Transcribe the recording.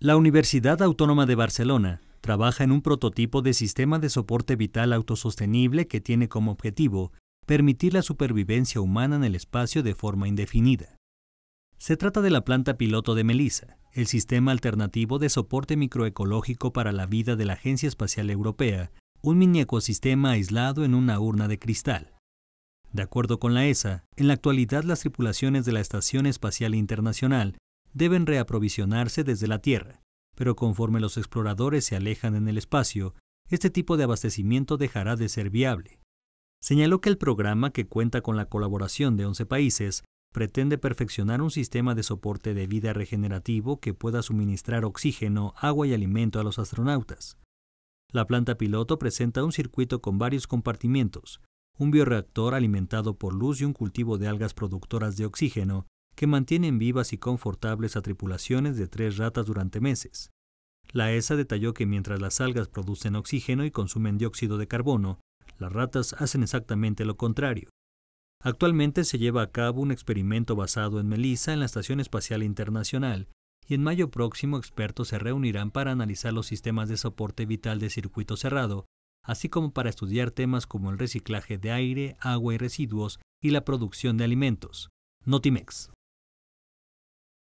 La Universidad Autónoma de Barcelona trabaja en un prototipo de sistema de soporte vital autosostenible que tiene como objetivo permitir la supervivencia humana en el espacio de forma indefinida. Se trata de la planta piloto de Melissa, el sistema alternativo de soporte microecológico para la vida de la Agencia Espacial Europea, un mini ecosistema aislado en una urna de cristal. De acuerdo con la ESA, en la actualidad las tripulaciones de la Estación Espacial Internacional deben reaprovisionarse desde la Tierra, pero conforme los exploradores se alejan en el espacio, este tipo de abastecimiento dejará de ser viable. Señaló que el programa, que cuenta con la colaboración de 11 países, pretende perfeccionar un sistema de soporte de vida regenerativo que pueda suministrar oxígeno, agua y alimento a los astronautas. La planta piloto presenta un circuito con varios compartimientos, un bioreactor alimentado por luz y un cultivo de algas productoras de oxígeno que mantienen vivas y confortables a tripulaciones de tres ratas durante meses. La ESA detalló que mientras las algas producen oxígeno y consumen dióxido de carbono, las ratas hacen exactamente lo contrario. Actualmente se lleva a cabo un experimento basado en Melissa en la Estación Espacial Internacional, y en mayo próximo expertos se reunirán para analizar los sistemas de soporte vital de circuito cerrado, así como para estudiar temas como el reciclaje de aire, agua y residuos y la producción de alimentos. Notimex.